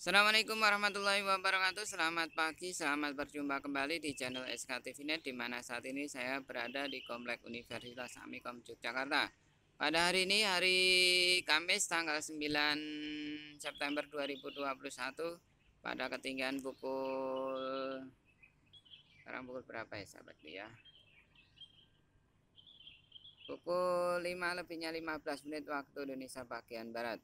Assalamualaikum warahmatullahi wabarakatuh Selamat pagi, selamat berjumpa kembali di channel SKTV Net di mana saat ini saya berada di Komplek Universitas Amikom Yogyakarta Pada hari ini, hari Kamis tanggal 9 September 2021 Pada ketinggian pukul Sekarang pukul berapa ya sahabat ya Pukul 5 lebihnya 15 menit waktu Indonesia bagian Barat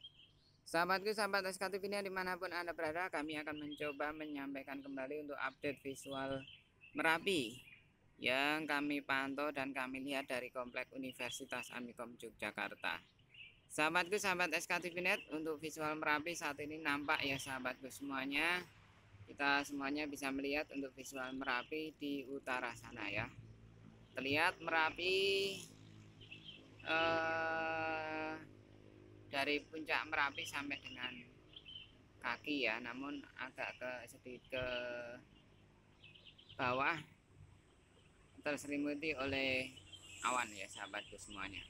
Sahabatku, sahabat SK TV dimanapun Anda berada, kami akan mencoba menyampaikan kembali untuk update visual Merapi yang kami pantau dan kami lihat dari Komplek Universitas Amikom Yogyakarta. Sahabatku, sahabat SK TV untuk visual Merapi saat ini nampak ya sahabatku semuanya. Kita semuanya bisa melihat untuk visual Merapi di utara sana ya. Terlihat Merapi eh, dari puncak Merapi sampai dengan kaki ya namun agak ke sedikit ke bawah terselimuti oleh awan ya sahabatku semuanya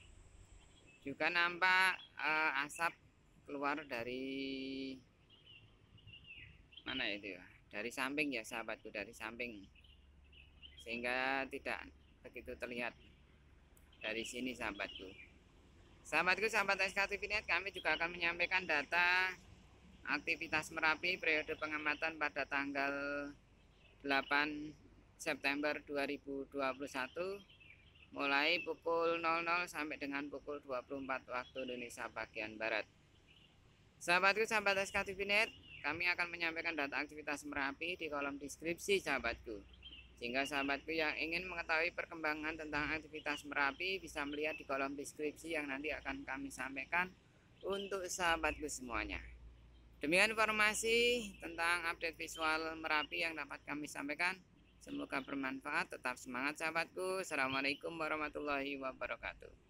juga nampak uh, asap keluar dari mana ya itu ya dari samping ya sahabatku dari samping sehingga tidak begitu terlihat dari sini sahabatku Sahabatku, sahabat SK TV Net, kami juga akan menyampaikan data aktivitas Merapi periode pengamatan pada tanggal 8 September 2021 mulai pukul 00 sampai dengan pukul 24 waktu Indonesia bagian Barat. Sahabatku, sahabat SK TV Net, kami akan menyampaikan data aktivitas Merapi di kolom deskripsi sahabatku. Sehingga sahabatku yang ingin mengetahui perkembangan tentang aktivitas Merapi bisa melihat di kolom deskripsi yang nanti akan kami sampaikan untuk sahabatku semuanya. Demikian informasi tentang update visual Merapi yang dapat kami sampaikan. Semoga bermanfaat, tetap semangat sahabatku. Assalamualaikum warahmatullahi wabarakatuh.